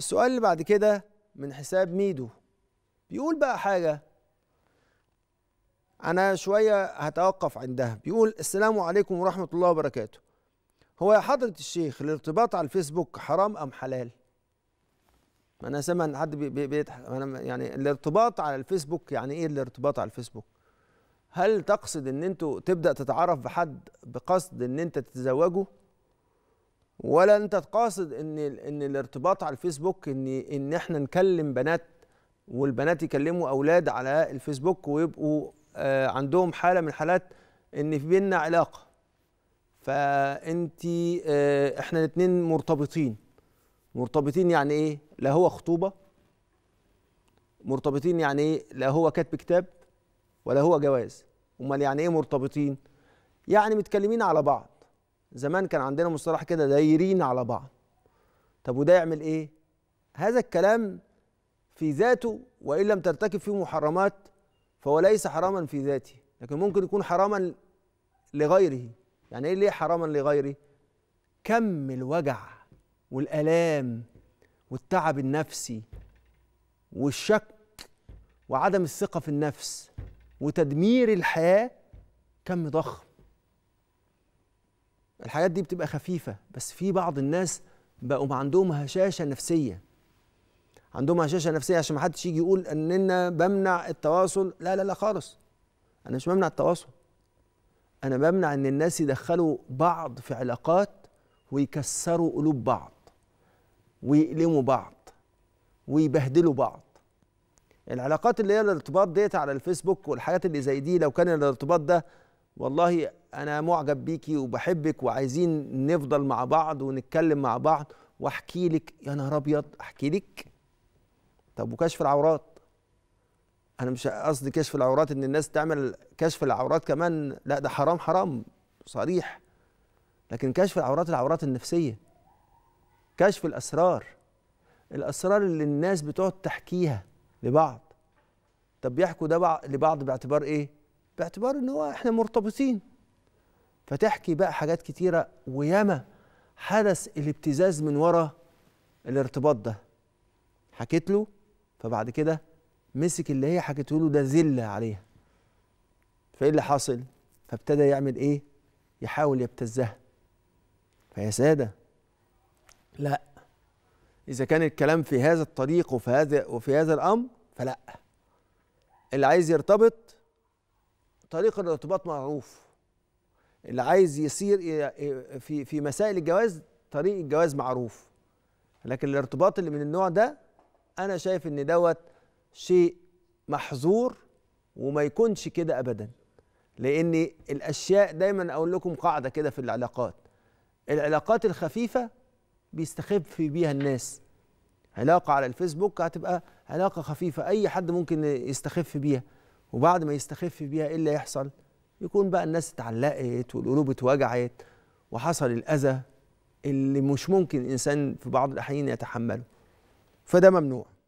السؤال اللي بعد كده من حساب ميدو بيقول بقى حاجة أنا شوية هتوقف عندها بيقول السلام عليكم ورحمة الله وبركاته هو يا حضرة الشيخ الارتباط على الفيسبوك حرام أم حلال؟ ما أنا سامع إن حد بيضحك أنا يعني الارتباط على الفيسبوك يعني إيه الارتباط على الفيسبوك؟ هل تقصد إن أنتوا تبدأ تتعرف بحد بقصد إن أنت تتزوجه؟ ولا انت تقاصد ان ان الارتباط على الفيسبوك ان ان احنا نكلم بنات والبنات يكلموا اولاد على الفيسبوك ويبقوا آه، عندهم حاله من حالات ان في بينا علاقه فانت آه، احنا الاثنين مرتبطين مرتبطين يعني ايه لا هو خطوبه مرتبطين يعني ايه لا هو كاتب كتاب ولا هو جواز امال يعني ايه مرتبطين يعني متكلمين على بعض زمان كان عندنا مصطلح كده دايرين على بعض طب وده يعمل ايه هذا الكلام في ذاته وان لم ترتكب فيه محرمات فهو ليس حراما في ذاته لكن ممكن يكون حراما لغيره يعني ايه ليه حراما لغيره كم الوجع والالام والتعب النفسي والشك وعدم الثقه في النفس وتدمير الحياه كم ضخم الحاجات دي بتبقى خفيفه بس في بعض الناس بقوا عندهم هشاشه نفسيه عندهم هشاشه نفسيه عشان ما حدش يجي يقول اننا بمنع التواصل لا لا لا خالص انا مش بمنع التواصل انا بمنع ان الناس يدخلوا بعض في علاقات ويكسروا قلوب بعض ويألموا بعض ويبهدلوا بعض العلاقات اللي هي الارتباط ديت على الفيسبوك والحاجات اللي زي دي لو كان الارتباط ده والله انا معجب بيكي وبحبك وعايزين نفضل مع بعض ونتكلم مع بعض واحكي لك يا نهار ابيض احكي لك طب وكشف العورات انا مش قصدي كشف العورات ان الناس تعمل كشف العورات كمان لا ده حرام حرام صريح لكن كشف العورات العورات النفسيه كشف الاسرار الاسرار اللي الناس بتقعد تحكيها لبعض طب بيحكوا ده لبعض باعتبار ايه باعتبار ان هو احنا مرتبطين فتحكي بقى حاجات كتيره وياما حدث الابتزاز من ورا الارتباط ده حكيت له فبعد كده مسك اللي هي حكيته له ده زله عليها فايه اللي حصل فابتدى يعمل ايه يحاول يبتزها فيا ساده لا اذا كان الكلام في هذا الطريق وفي هذا وفي هذا الامر فلا اللي عايز يرتبط طريق الارتباط معروف اللي عايز يسير في في مسائل الجواز طريق الجواز معروف لكن الارتباط اللي من النوع ده انا شايف ان دوت شيء محظور وما يكونش كده ابدا لان الاشياء دايما اقول لكم قاعده كده في العلاقات العلاقات الخفيفه بيستخف بيها الناس علاقه على الفيسبوك هتبقى علاقه خفيفه اي حد ممكن يستخف بيها وبعد ما يستخف بيها ايه اللي يحصل يكون بقى الناس اتعلقت والقلوب اتوجعت وحصل الاذى اللي مش ممكن الانسان في بعض الاحيان يتحمله فده ممنوع